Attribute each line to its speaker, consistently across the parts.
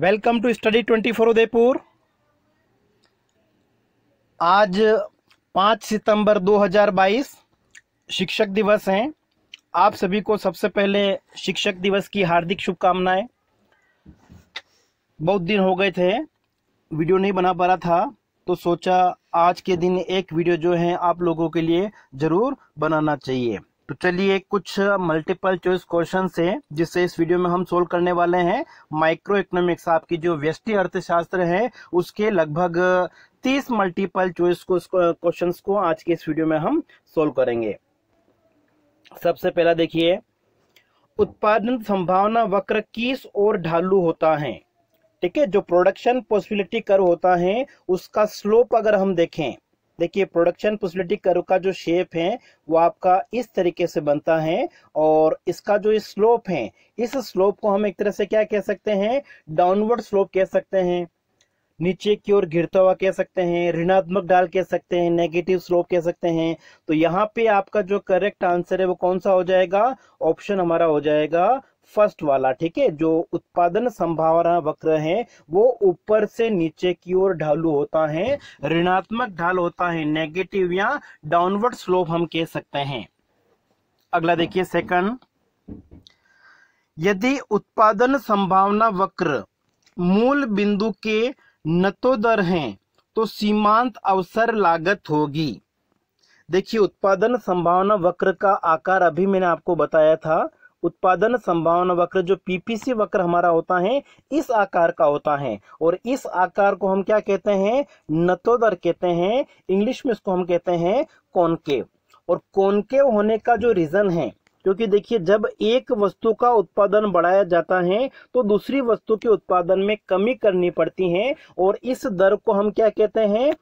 Speaker 1: welcome to study twenty four Udaipur आज पाँच सितंबर 2022 शिक्षक दिवस हैं आप सभी को सबसे पहले शिक्षक दिवस की हार्दिक शुभकामनाएं बहुत दिन हो गए थे वीडियो नहीं बना पा रहा था तो सोचा आज के दिन एक वीडियो जो है आप लोगों के लिए ज़रूर बनाना चाहिए तो चलिए कुछ मल्टीपल चॉइस क्वेश्चन है जिससे इस वीडियो में हम सोल्व करने वाले हैं माइक्रो इकोनॉमिक्स आपकी जो व्यस्टि अर्थशास्त्र है उसके लगभग तीस मल्टीपल चॉइस क्वेश्चन को आज के इस वीडियो में हम सोल्व करेंगे सबसे पहला देखिए उत्पादन संभावना वक्र किस और ढालू होता है ठीक है जो प्रोडक्शन पॉसिबिलिटी कर होता है उसका स्लोप अगर हम देखें देखिए प्रोडक्शन पुसलिटी कर्व का जो शेप है वो आपका इस तरीके से बनता है और इसका जो स्लोप है इस स्लोप को हम एक तरह से क्या कह सकते हैं डाउनवर्ड स्लोप कह सकते हैं नीचे की ओर गिरता हुआ कह सकते हैं ऋणात्मक डाल कह सकते हैं नेगेटिव स्लोप कह सकते हैं तो यहाँ पे आपका जो करेक्ट आंसर है वो कौन सा हो जाएगा ऑप्शन हमारा हो जाएगा फर्स्ट वाला ठीक है जो उत्पादन संभावना वक्र है वो ऊपर से नीचे की ओर ढालू होता है ऋणात्मक ढाल होता है नेगेटिव या डाउनवर्ड स्लोप हम कह सकते हैं अगला देखिए सेकंड यदि उत्पादन संभावना वक्र मूल बिंदु के दर तो हैं तो सीमांत अवसर लागत होगी देखिए उत्पादन संभावना वक्र का आकार अभी मैंने आपको बताया था उत्पादन संभावना वक्र जो पीपीसी वक्र हमारा होता है इस आकार का होता है और इस आकार को हम क्या कहते हैं नतोदर कहते हैं इंग्लिश में इसको हम कहते हैं कॉनकेव और कॉनकेव होने का जो रीजन है क्योंकि देखिए जब एक वस्तु का उत्पादन बढ़ाया जाता है तो दूसरी वस्तु के उत्पादन में कमी करनी पड़ती है और इस दर को हम क्या कहते हैं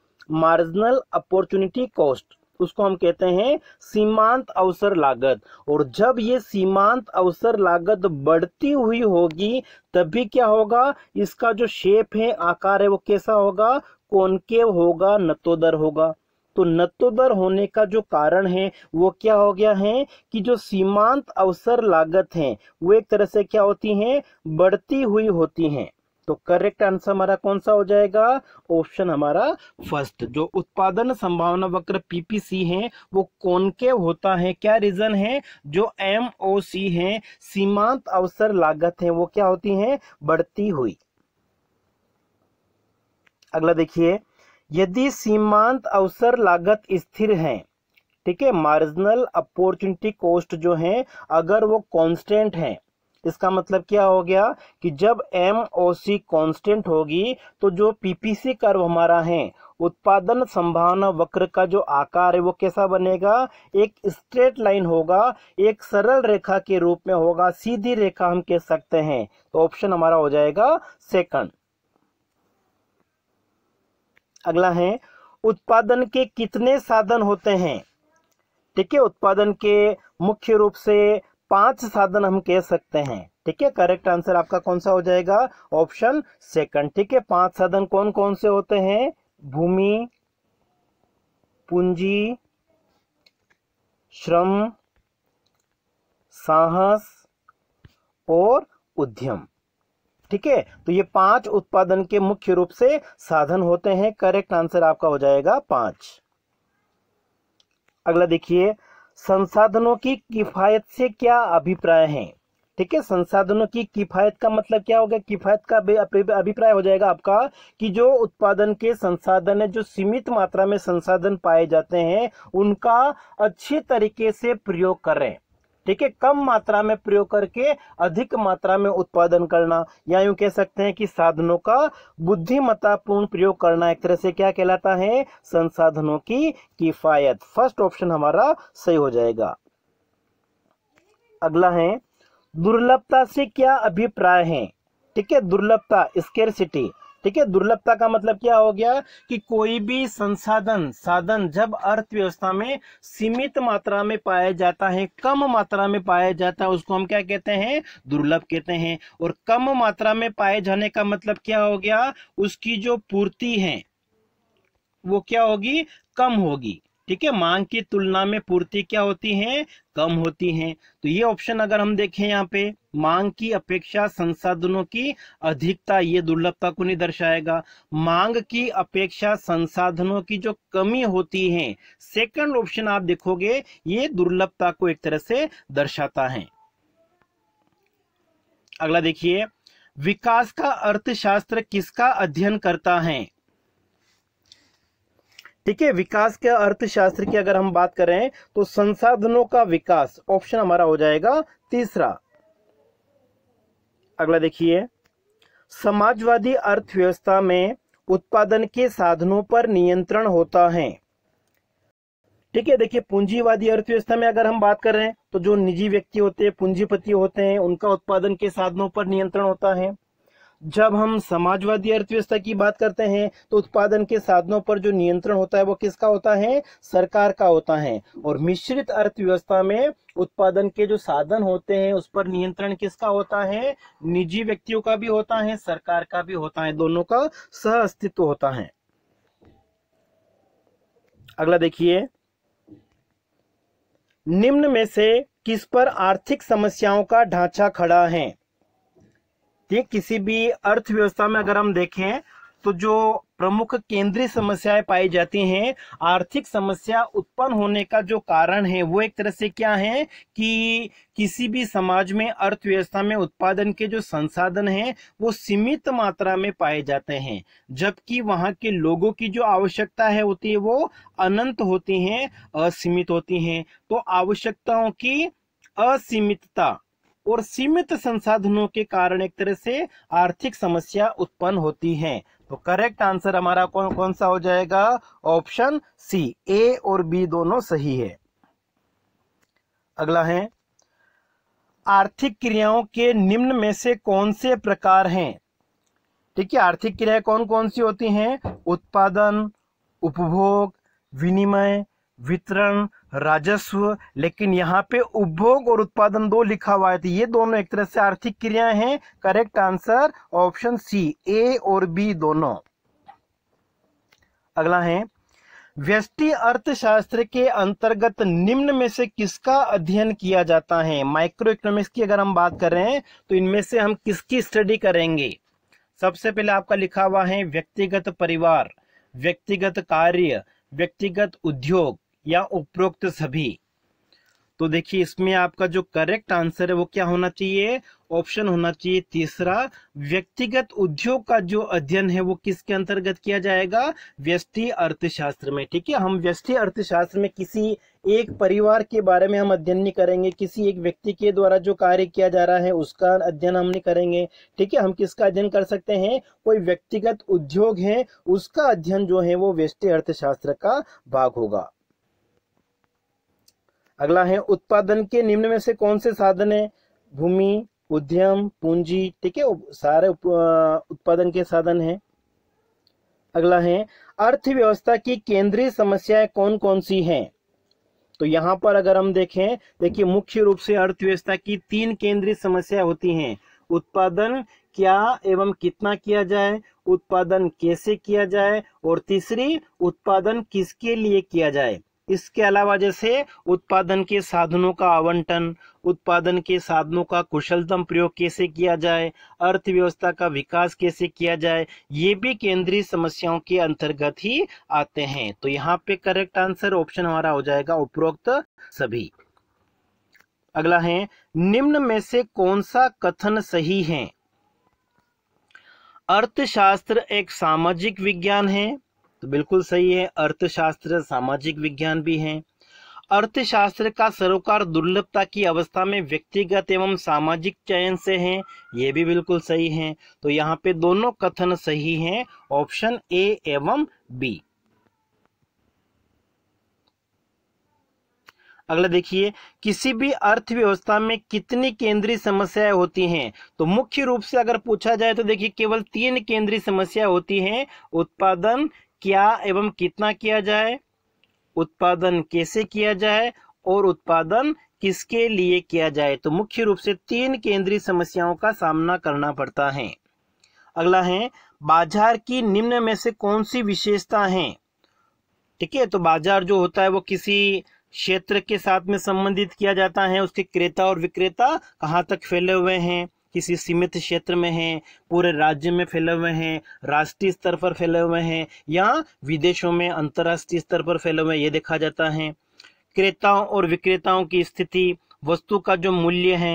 Speaker 1: मार्जिनल अपॉर्चुनिटी कॉस्ट उसको हम कहते हैं सीमांत अवसर लागत और जब ये सीमांत अवसर लागत बढ़ती हुई होगी तभी क्या होगा इसका जो शेप है आकार है वो कैसा होगा कौनकेव होगा नतोदर होगा तो नत्तोदर होने का जो कारण है वो क्या हो गया है कि जो सीमांत अवसर लागत हैं वो एक तरह से क्या होती हैं बढ़ती हुई होती हैं तो करेक्ट आंसर हमारा कौन सा हो जाएगा ऑप्शन हमारा फर्स्ट जो उत्पादन संभावना वक्र पीपीसी है वो कौन के होता है क्या रीजन है जो एमओसी है सीमांत अवसर लागत है वो क्या होती है बढ़ती हुई अगला देखिए यदि सीमांत अवसर लागत स्थिर है ठीक है मार्जिनल अपॉर्चुनिटी कॉस्ट जो है अगर वो कांस्टेंट है इसका मतलब क्या हो गया कि जब एम ओ सी कॉन्स्टेंट होगी तो जो पीपीसी कर्व हमारा है उत्पादन संभावना वक्र का जो आकार है वो कैसा बनेगा एक स्ट्रेट लाइन होगा एक सरल रेखा के रूप में होगा सीधी रेखा हम कह सकते हैं तो ऑप्शन हमारा हो जाएगा सेकंड अगला है उत्पादन के कितने साधन होते हैं ठीक है उत्पादन के मुख्य रूप से पांच साधन हम कह सकते हैं ठीक है करेक्ट आंसर आपका कौन सा हो जाएगा ऑप्शन सेकंड ठीक है पांच साधन कौन कौन से होते हैं भूमि पूंजी श्रम साहस और उद्यम ठीक है तो ये पांच उत्पादन के मुख्य रूप से साधन होते हैं करेक्ट आंसर आपका हो जाएगा पांच अगला देखिए संसाधनों की किफायत से क्या अभिप्राय है ठीक है संसाधनों की किफायत का मतलब क्या होगा किफायत का अभिप्राय हो जाएगा आपका कि जो उत्पादन के संसाधन है जो सीमित मात्रा में संसाधन पाए जाते हैं उनका अच्छे तरीके से प्रयोग करें ठीक है कम मात्रा में प्रयोग करके अधिक मात्रा में उत्पादन करना या यूं कह सकते हैं कि साधनों का बुद्धिमत्तापूर्ण प्रयोग करना एक तरह से क्या कहलाता है संसाधनों की किफायत फर्स्ट ऑप्शन हमारा सही हो जाएगा अगला है दुर्लभता से क्या अभिप्राय है ठीक है दुर्लभता सिटी ठीक है दुर्लभता का मतलब क्या हो गया कि कोई भी संसाधन साधन जब अर्थव्यवस्था में सीमित मात्रा में पाया जाता है कम मात्रा में पाया जाता है उसको हम क्या कहते हैं दुर्लभ कहते हैं और कम मात्रा में पाए जाने का मतलब क्या हो गया उसकी जो पूर्ति है वो क्या होगी कम होगी ठीक है मांग की तुलना में पूर्ति क्या होती है कम होती है तो ये ऑप्शन अगर हम देखें यहाँ पे मांग की अपेक्षा संसाधनों की अधिकता ये दुर्लभता को नहीं दर्शाएगा मांग की अपेक्षा संसाधनों की जो कमी होती है सेकंड ऑप्शन आप देखोगे ये दुर्लभता को एक तरह से दर्शाता है अगला देखिए विकास का अर्थशास्त्र किसका अध्ययन करता है ठीक है विकास के अर्थशास्त्र की अगर हम बात करें तो संसाधनों का विकास ऑप्शन हमारा हो जाएगा तीसरा अगला देखिए समाजवादी अर्थव्यवस्था में उत्पादन के साधनों पर नियंत्रण होता है ठीक है देखिए पूंजीवादी अर्थव्यवस्था में अगर हम बात कर रहे हैं तो जो निजी व्यक्ति होते हैं पूंजीपति होते हैं उनका उत्पादन के साधनों पर नियंत्रण होता है जब हम समाजवादी अर्थव्यवस्था की बात करते हैं तो उत्पादन के साधनों पर जो नियंत्रण होता है वो किसका होता है सरकार का होता है और मिश्रित अर्थव्यवस्था में उत्पादन के जो साधन होते हैं उस पर नियंत्रण किसका होता है निजी व्यक्तियों का भी होता है सरकार का भी होता है दोनों का सह अस्तित्व होता है अगला देखिए निम्न में से किस पर आर्थिक समस्याओं का ढांचा खड़ा है ठीक किसी भी अर्थव्यवस्था में अगर हम देखें तो जो प्रमुख केंद्रीय समस्याएं पाई जाती हैं आर्थिक समस्या उत्पन्न होने का जो कारण है वो एक तरह से क्या है कि किसी भी समाज में अर्थव्यवस्था में उत्पादन के जो संसाधन हैं वो सीमित मात्रा में पाए जाते हैं जबकि वहां के लोगों की जो आवश्यकता है होती है वो अनंत होती हैं असीमित होती हैं तो आवश्यकताओं की असीमितता और सीमित संसाधनों के कारण एक तरह से आर्थिक समस्या उत्पन्न होती है तो करेक्ट आंसर हमारा कौन कौन सा हो जाएगा ऑप्शन सी ए और बी दोनों सही है अगला है आर्थिक क्रियाओं के निम्न में से कौन से प्रकार हैं ठीक है आर्थिक क्रियाएं कौन कौन सी होती हैं उत्पादन उपभोग विनिमय वितरण राजस्व लेकिन यहाँ पे उपभोग और उत्पादन दो लिखा हुआ है तो ये दोनों एक तरह से आर्थिक क्रियाएं हैं correct answer option C A और बी दोनों अगला है व्यष्टि अर्थशास्त्र के अंतर्गत निम्न में से किसका अध्ययन किया जाता है माइक्रो इकोनॉमिक्स की अगर हम बात कर रहे हैं तो इनमें से हम किसकी स्टडी करेंगे सबसे पहले आपका लिखा हुआ है व्यक्तिगत परिवार व्यक्तिगत कार्य व्यक्तिगत उद्योग या उपरोक्त सभी तो देखिए इसमें आपका जो करेक्ट आंसर है वो क्या होना चाहिए ऑप्शन होना चाहिए तीसरा व्यक्तिगत उद्योग का जो अध्ययन है वो किसके अंतर्गत किया जाएगा व्यष्टि अर्थशास्त्र में ठीक है हम व्यष्टि अर्थशास्त्र में किसी एक परिवार के बारे में हम अध्ययन नहीं करेंगे किसी एक व्यक्ति के द्वारा जो कार्य किया जा रहा है उसका अध्ययन हम नहीं करेंगे ठीक है हम किसका अध्ययन कर सकते हैं कोई व्यक्तिगत उद्योग है उसका अध्ययन जो है वो व्यष्टि अर्थशास्त्र का भाग होगा अगला है उत्पादन के निम्न में से कौन से साधन है भूमि उद्यम पूंजी ठीक है सारे उत्पादन के साधन है अगला है अर्थव्यवस्था की केंद्रीय समस्याएं कौन कौन सी हैं तो यहाँ पर अगर हम देखें देखिए मुख्य रूप से अर्थव्यवस्था की तीन केंद्रीय समस्याएं होती हैं उत्पादन क्या एवं कितना किया जाए उत्पादन कैसे किया जाए और तीसरी उत्पादन किसके लिए किया जाए इसके अलावा जैसे उत्पादन के साधनों का आवंटन उत्पादन के साधनों का कुशलतम प्रयोग कैसे किया जाए अर्थव्यवस्था का विकास कैसे किया जाए ये भी केंद्रीय समस्याओं के अंतर्गत ही आते हैं तो यहाँ पे करेक्ट आंसर ऑप्शन हमारा हो जाएगा उपरोक्त सभी अगला है निम्न में से कौन सा कथन सही है अर्थशास्त्र एक सामाजिक विज्ञान है तो बिल्कुल सही है अर्थशास्त्र सामाजिक विज्ञान भी है अर्थशास्त्र का सरोकार दुर्लभता की अवस्था में व्यक्तिगत एवं सामाजिक चयन से है ये भी बिल्कुल सही है तो यहाँ पे दोनों कथन सही हैं ऑप्शन ए एवं बी अगला देखिए किसी भी अर्थव्यवस्था में कितनी केंद्रीय समस्याएं होती हैं तो मुख्य रूप से अगर पूछा जाए तो देखिए केवल तीन केंद्रीय समस्या होती हैं उत्पादन क्या एवं कितना किया जाए उत्पादन कैसे किया जाए और उत्पादन किसके लिए किया जाए तो मुख्य रूप से तीन केंद्रीय समस्याओं का सामना करना पड़ता है अगला है बाजार की निम्न में से कौन सी विशेषता है ठीक है तो बाजार जो होता है वो किसी क्षेत्र के साथ में संबंधित किया जाता है उसके क्रेता और विक्रेता कहाँ तक फैले हुए हैं किसी सीमित क्षेत्र में हैं पूरे राज्य में फैले हुए हैं राष्ट्रीय स्तर पर फैले हुए हैं या विदेशों में अंतर्राष्ट्रीय स्तर पर फैले हुए ये देखा जाता है क्रेताओं और विक्रेताओं की स्थिति वस्तु का जो मूल्य है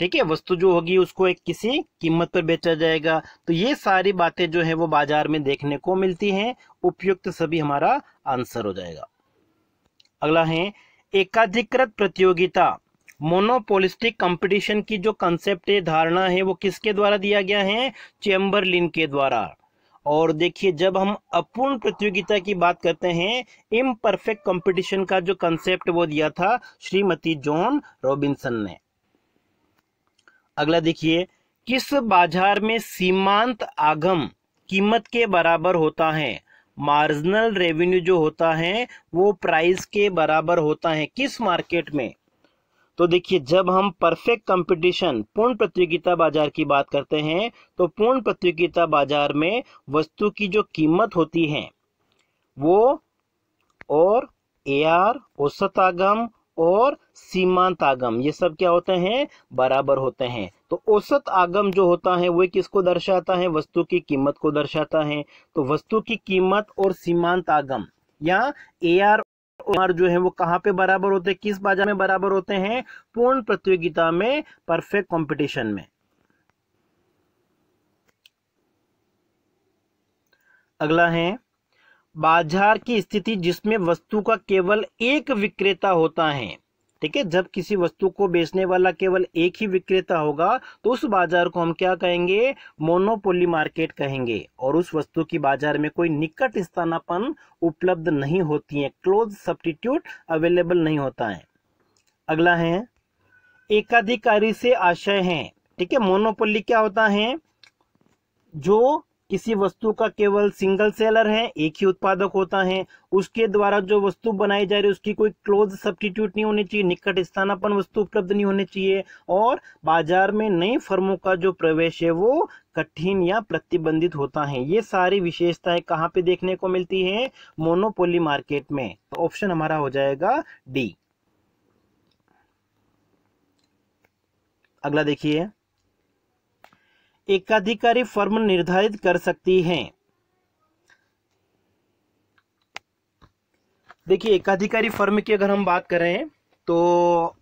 Speaker 1: ठीक है वस्तु जो होगी उसको एक किसी कीमत पर बेचा जाएगा तो ये सारी बातें जो है वो बाजार में देखने को मिलती हैं उपयुक्त सभी हमारा आंसर हो जाएगा अगला है एकाधिकृत प्रतियोगिता मोनोपोलिस्टिक कंपटीशन की जो कंसेप्ट है धारणा है वो किसके द्वारा दिया गया है चेम्बरलिन के द्वारा और देखिए जब हम अपूर्ण प्रतियोगिता की बात करते हैं इम परफेक्ट कॉम्पिटिशन का जो कंसेप्ट वो दिया था श्रीमती जॉन रॉबिन्सन ने अगला देखिए किस बाजार में सीमांत आगम कीमत के बराबर होता है मार्जिनल रेवेन्यू जो होता है वो प्राइस के बराबर होता है किस मार्केट में तो देखिए जब हम परफेक्ट कंपटीशन पूर्ण प्रतियोगिता बाजार की बात करते हैं तो पूर्ण प्रतियोगिता बाजार में वस्तु की जो कीमत होती है वो और एआर औसत आगम और सीमांत आगम ये सब क्या होते हैं बराबर होते हैं तो औसत आगम जो होता है वह किसको दर्शाता है वस्तु की कीमत को दर्शाता है तो वस्तु की कीमत और सीमांत आगम या एआर और जो है वो कहाँ पे बराबर होते हैं किस बाजार में बराबर होते हैं पूर्ण प्रतियोगिता में परफेक्ट कंपटीशन में अगला है बाजार की स्थिति जिसमें वस्तु का केवल एक विक्रेता होता है ठीक है जब किसी वस्तु को बेचने वाला केवल एक ही विक्रेता होगा तो उस बाजार को हम क्या कहेंगे मोनोपोली मार्केट कहेंगे और उस वस्तु की बाजार में कोई निकट स्थानापन उपलब्ध नहीं होती है क्लोज सब्टीट्यूट अवेलेबल नहीं होता है अगला है एकाधिकारी से आशय है ठीक है मोनोपोली क्या होता है जो किसी वस्तु का केवल सिंगल सेलर है एक ही उत्पादक होता है उसके द्वारा जो वस्तु बनाई जा रही है उसकी कोई क्लोज सब्सटीट्यूट नहीं होनी चाहिए निकट स्थानापन वस्तु उपलब्ध नहीं होनी चाहिए और बाजार में नई फर्मों का जो प्रवेश है वो कठिन या प्रतिबंधित होता है ये सारी विशेषताएं कहाँ पे देखने को मिलती है मोनोपोली मार्केट में तो ऑप्शन हमारा हो जाएगा डी अगला देखिए एकाधिकारी फर्म निर्धारित कर सकती है देखिए एकाधिकारी फर्म की अगर हम बात करें तो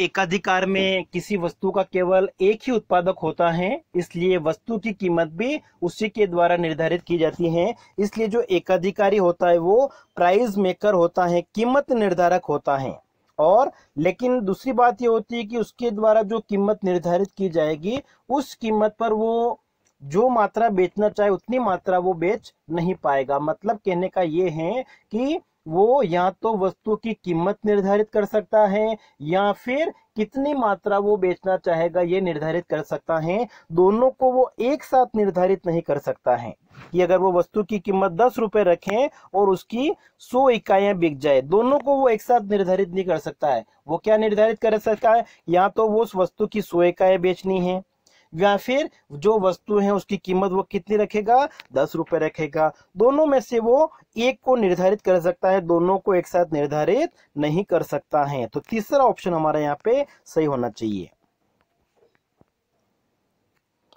Speaker 1: एकाधिकार में किसी वस्तु का केवल एक ही उत्पादक होता है इसलिए वस्तु की कीमत भी उसी के द्वारा निर्धारित की जाती है इसलिए जो एकाधिकारी होता है वो प्राइस मेकर होता है कीमत निर्धारक होता है और लेकिन दूसरी बात ये होती है कि उसके द्वारा जो कीमत निर्धारित की जाएगी उस कीमत पर वो जो मात्रा बेचना चाहे उतनी मात्रा वो बेच नहीं पाएगा मतलब कहने का ये है कि वो या तो वस्तु की कीमत निर्धारित कर सकता है या फिर कितनी मात्रा वो बेचना चाहेगा ये निर्धारित कर सकता है दोनों को वो एक साथ निर्धारित नहीं कर सकता है कि अगर वो वस्तु की कीमत दस रुपए रखें और उसकी सौ इकाइयां बिक जाए दोनों को वो एक साथ निर्धारित नहीं कर सकता है वो क्या निर्धारित कर सकता है या तो वो उस वस्तु की सौ इकाएं बेचनी है या फिर जो वस्तु है उसकी कीमत वो कितनी रखेगा दस रुपए रखेगा दोनों में से वो एक को निर्धारित कर सकता है दोनों को एक साथ निर्धारित नहीं कर सकता है तो तीसरा ऑप्शन हमारा यहाँ पे सही होना चाहिए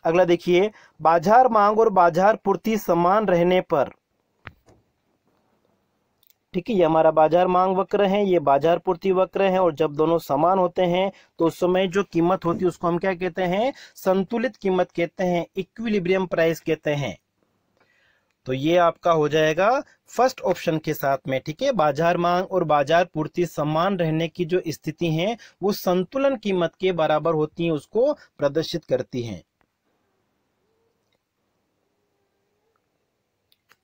Speaker 1: अगला देखिए बाजार मांग और बाजार पूर्ति समान रहने पर ठीक है ये हमारा बाजार मांग वक्र है ये बाजार पूर्ति वक्र है और जब दोनों समान होते हैं तो उस समय जो कीमत होती है उसको हम क्या कहते हैं संतुलित कीमत कहते हैं इक्विलिब्रियम प्राइस कहते हैं तो ये आपका हो जाएगा फर्स्ट ऑप्शन के साथ में ठीक है बाजार मांग और बाजार पूर्ति समान रहने की जो स्थिति है वो संतुलन कीमत के बराबर होती है उसको प्रदर्शित करती है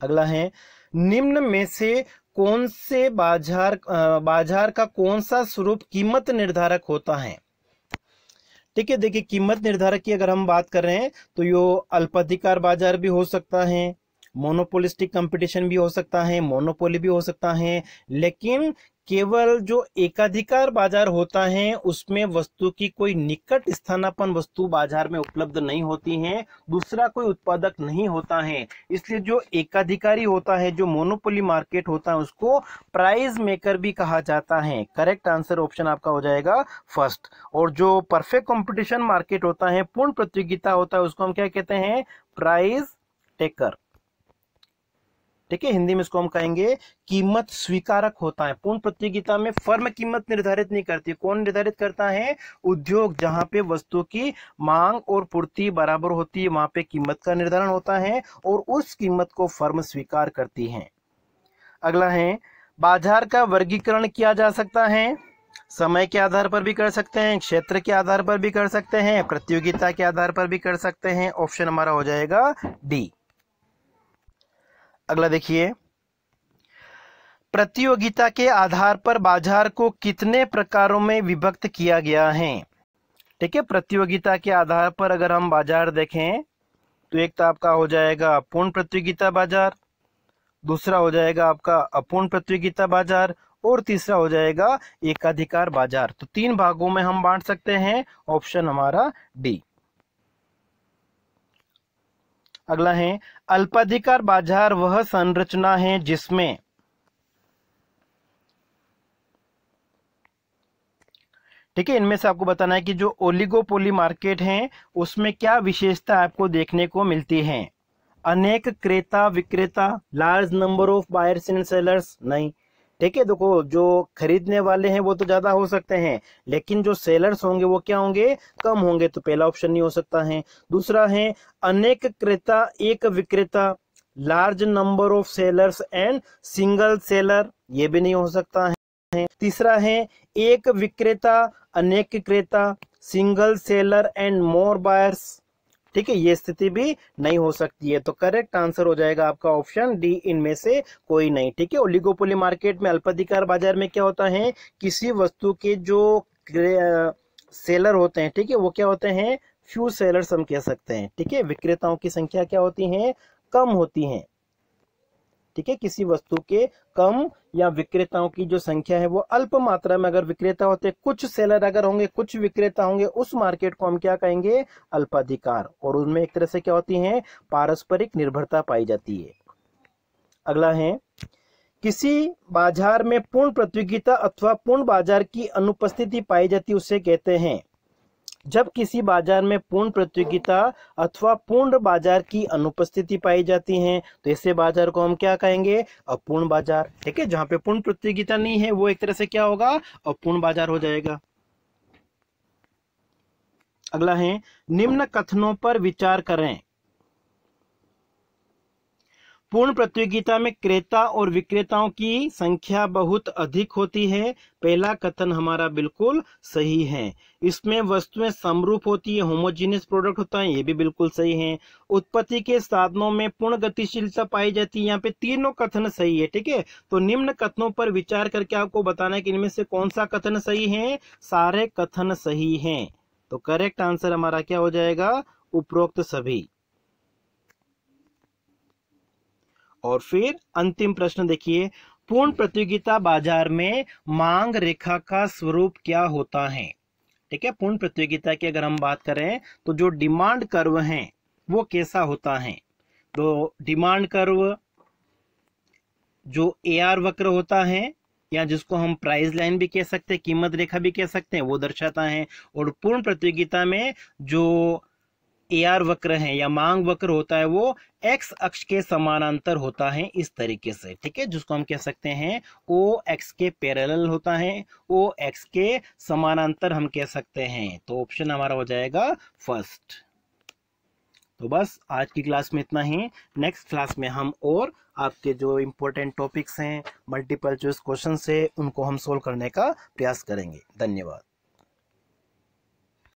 Speaker 1: अगला है निम्न में से कौन से बाजार बाजार का कौन सा स्वरूप कीमत निर्धारक होता है ठीक है देखिए कीमत निर्धारक की अगर हम बात कर रहे हैं तो यो अल्पाधिकार बाजार भी हो सकता है मोनोपोलिस्टिक कंपटीशन भी हो सकता है मोनोपोली भी हो सकता है लेकिन केवल जो एकाधिकार बाजार होता है उसमें वस्तु की कोई निकट स्थानापन वस्तु बाजार में उपलब्ध नहीं होती है दूसरा कोई उत्पादक नहीं होता है इसलिए जो एकाधिकारी होता है जो मोनोपोली मार्केट होता है उसको प्राइस मेकर भी कहा जाता है करेक्ट आंसर ऑप्शन आपका हो जाएगा फर्स्ट और जो परफेक्ट कॉम्पिटिशन मार्केट होता है पूर्ण प्रतियोगिता होता है उसको हम क्या कहते हैं प्राइज टेकर ठीक है हिंदी में इसको हम कहेंगे कीमत स्वीकारक होता है पूर्ण प्रतियोगिता में फर्म कीमत निर्धारित नहीं करती कौन निर्धारित करता है उद्योग जहां पे वस्तु की मांग और पूर्ति बराबर होती है वहां पे कीमत का निर्धारण होता है और उस कीमत को फर्म स्वीकार करती है अगला है बाजार का वर्गीकरण किया जा सकता है समय के आधार पर भी कर सकते हैं क्षेत्र के आधार पर भी कर सकते हैं प्रतियोगिता के आधार पर भी कर सकते हैं ऑप्शन हमारा हो जाएगा डी अगला देखिए प्रतियोगिता के आधार पर बाजार को कितने प्रकारों में विभक्त किया गया है ठीक है प्रतियोगिता के आधार पर अगर हम बाजार देखें तो एक तो आपका हो जाएगा पूर्ण प्रतियोगिता बाजार दूसरा हो जाएगा आपका अपूर्ण प्रतियोगिता बाजार और तीसरा हो जाएगा एकाधिकार बाजार तो तीन भागों में हम बांट सकते हैं ऑप्शन हमारा डी अगला है अल्पाधिकार बाजार वह संरचना है जिसमें ठीक है इनमें से आपको बताना है कि जो ओलिगोपोली मार्केट है उसमें क्या विशेषता आपको देखने को मिलती है अनेक क्रेता विक्रेता large number of buyers and sellers नहीं ठीक है देखो जो खरीदने वाले हैं वो तो ज्यादा हो सकते हैं लेकिन जो सेलर्स होंगे वो क्या होंगे कम होंगे तो पहला ऑप्शन नहीं हो सकता है दूसरा है अनेक क्रेता एक विक्रेता large number of sellers and single seller ये भी नहीं हो सकता है तीसरा है एक विक्रेता अनेक क्रेता single seller and more buyers ठीक है ये स्थिति भी नहीं हो सकती है तो करेक्ट आंसर हो जाएगा आपका ऑप्शन डी इनमें से कोई नहीं ठीक है ओलिगोपोली मार्केट में अल्पाधिकार बाजार में क्या होता है किसी वस्तु के जो सेलर होते हैं ठीक है वो क्या होते हैं फ्यू सेलर्स हम कह सकते हैं ठीक है विक्रेताओं की संख्या क्या होती है कम होती है ठीक है किसी वस्तु के कम या विक्रेताओं की जो संख्या है वो अल्प मात्रा में अगर विक्रेता होते कुछ सेलर अगर होंगे कुछ विक्रेता होंगे उस मार्केट को हम क्या कहेंगे अल्पाधिकार और उनमें एक तरह से क्या होती है पारस्परिक निर्भरता पाई जाती है अगला है किसी बाजार में पूर्ण प्रतियोगिता अथवा पूर्ण बाजार की अनुपस्थिति पाई जाती उसे कहते हैं जब किसी बाजार में पूर्ण प्रतियोगिता अथवा पूर्ण बाजार की अनुपस्थिति पाई जाती है तो ऐसे बाजार को हम क्या कहेंगे अपूर्ण बाजार ठीक है जहां पे पूर्ण प्रतियोगिता नहीं है वो एक तरह से क्या होगा अपूर्ण बाजार हो जाएगा अगला है निम्न कथनों पर विचार करें पूर्ण प्रतियोगिता में क्रेता और विक्रेताओं की संख्या बहुत अधिक होती है पहला कथन हमारा बिल्कुल सही है इसमें वस्तुएं समरूप होती है होमोजीनियस प्रोडक्ट होता है ये भी बिल्कुल सही है उत्पत्ति के साधनों में पूर्ण गतिशीलता पाई जाती है यहाँ पे तीनों कथन सही है ठीक है तो निम्न कथनों पर विचार करके आपको बताना है कि इनमें से कौन सा कथन सही है सारे कथन सही है तो करेक्ट आंसर हमारा क्या हो जाएगा उपरोक्त सभी और फिर अंतिम प्रश्न देखिए पूर्ण प्रतियोगिता बाजार में मांग रेखा का स्वरूप क्या होता है ठीक है पूर्ण प्रतियोगिता की अगर हम बात करें तो जो डिमांड कर्व है वो कैसा होता है तो डिमांड कर्व जो ए आर वक्र होता है या जिसको हम प्राइस लाइन भी कह सकते हैं कीमत रेखा भी कह सकते हैं वो दर्शाता है और पूर्ण प्रतियोगिता में जो एआर वक्र है या मांग वक्र होता है वो एक्स अक्ष के समानांतर होता है इस तरीके से ठीक है जिसको हम कह सकते हैं ओ एक्स के पैरेलल होता है ओ एक्स के समानांतर हम कह सकते हैं तो ऑप्शन हमारा हो जाएगा फर्स्ट तो बस आज की क्लास में इतना ही नेक्स्ट क्लास में हम और आपके जो इम्पोर्टेंट टॉपिक्स हैं मल्टीपल चॉइस क्वेश्चन है उनको हम सोल्व करने का प्रयास करेंगे धन्यवाद